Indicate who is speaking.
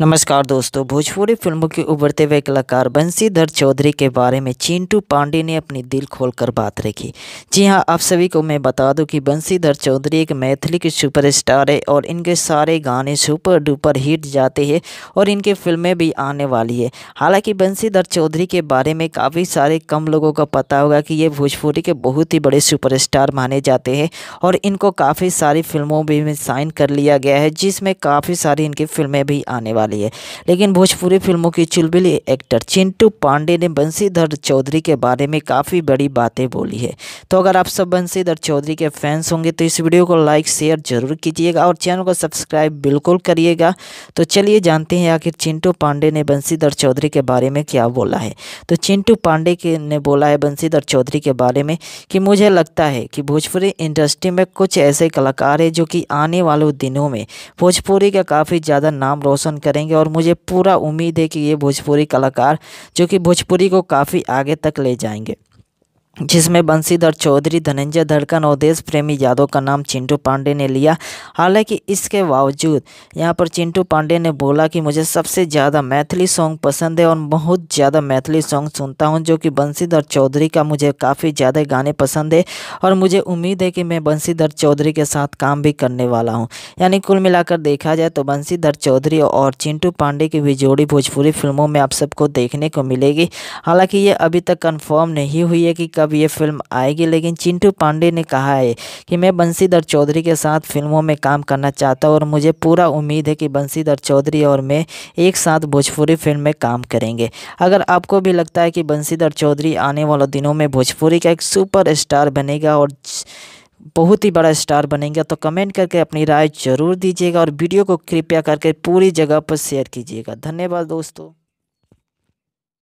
Speaker 1: नमस्कार दोस्तों भोजपुरी फिल्मों के उभरते हुए कलाकार बंसीधर चौधरी के बारे में चिंटू पांडे ने अपनी दिल खोलकर बात रखी जी हां आप सभी को मैं बता दूं कि बंसीधर चौधरी एक मैथिली के सुपरस्टार है और इनके सारे गाने सुपर डुपर हिट जाते हैं और इनकी फिल्में भी आने वाली है हालांकि बंसीधर चौधरी के बारे में काफ़ी सारे कम लोगों का पता होगा कि ये भोजपुरी के बहुत ही बड़े सुपर माने जाते हैं और इनको काफ़ी सारी फिल्मों में साइन कर लिया गया है जिसमें काफ़ी सारी इनकी फिल्में भी आने वाली वाली है लेकिन भोजपुरी फिल्मों की चुलबुली एक्टर चिंटू पांडे ने बंसीधर चौधरी के बारे में काफ़ी बड़ी बातें बोली है तो अगर आप सब बंसीधर चौधरी के फैंस होंगे तो इस वीडियो को लाइक शेयर जरूर कीजिएगा और चैनल को सब्सक्राइब बिल्कुल करिएगा तो चलिए जानते हैं आखिर चिंटू पांडे ने बंसीधर चौधरी के बारे में क्या बोला है तो चिंटू पांडे के ने बोला है बंसीधर चौधरी के बारे में कि मुझे लगता है कि भोजपुरी इंडस्ट्री में कुछ ऐसे कलाकार हैं जो कि आने वाले दिनों में भोजपुरी का काफ़ी ज़्यादा नाम रोशन कर करेंगे और मुझे पूरा उम्मीद है कि ये भोजपुरी कलाकार जो कि भोजपुरी को काफ़ी आगे तक ले जाएंगे जिसमें बंशीधर चौधरी धनंजय धड़कन और देश प्रेमी यादव का नाम चिंटू पांडे ने लिया हालांकि इसके बावजूद यहां पर चिंटू पांडे ने बोला कि मुझे सबसे ज़्यादा मैथिली सॉन्ग पसंद है और बहुत ज़्यादा मैथिली सॉन्ग सुनता हूं जो कि बंशीधर चौधरी का मुझे काफ़ी ज़्यादा गाने पसंद है और मुझे उम्मीद है कि मैं बंशीधर चौधरी के साथ काम भी करने वाला हूँ यानी कुल मिलाकर देखा जाए तो बंशीधर चौधरी और चिंटू पांडे की भी जोड़ी भोजपुरी फिल्मों में आप सबको देखने को मिलेगी हालाँकि ये अभी तक कन्फर्म नहीं हुई है कि कब ये फिल्म आएगी लेकिन चिंटू पांडे ने कहा है कि मैं बंसीधर चौधरी के साथ फिल्मों में काम करना चाहता हूँ और मुझे पूरा उम्मीद है कि बंसीधर चौधरी और मैं एक साथ भोजपुरी फिल्म में काम करेंगे अगर आपको भी लगता है कि बंसीधर चौधरी आने वाले दिनों में भोजपुरी का एक सुपर स्टार बनेगा और बहुत ही बड़ा स्टार बनेगा तो कमेंट करके अपनी राय ज़रूर दीजिएगा और वीडियो को कृपया करके पूरी जगह पर शेयर कीजिएगा धन्यवाद दोस्तों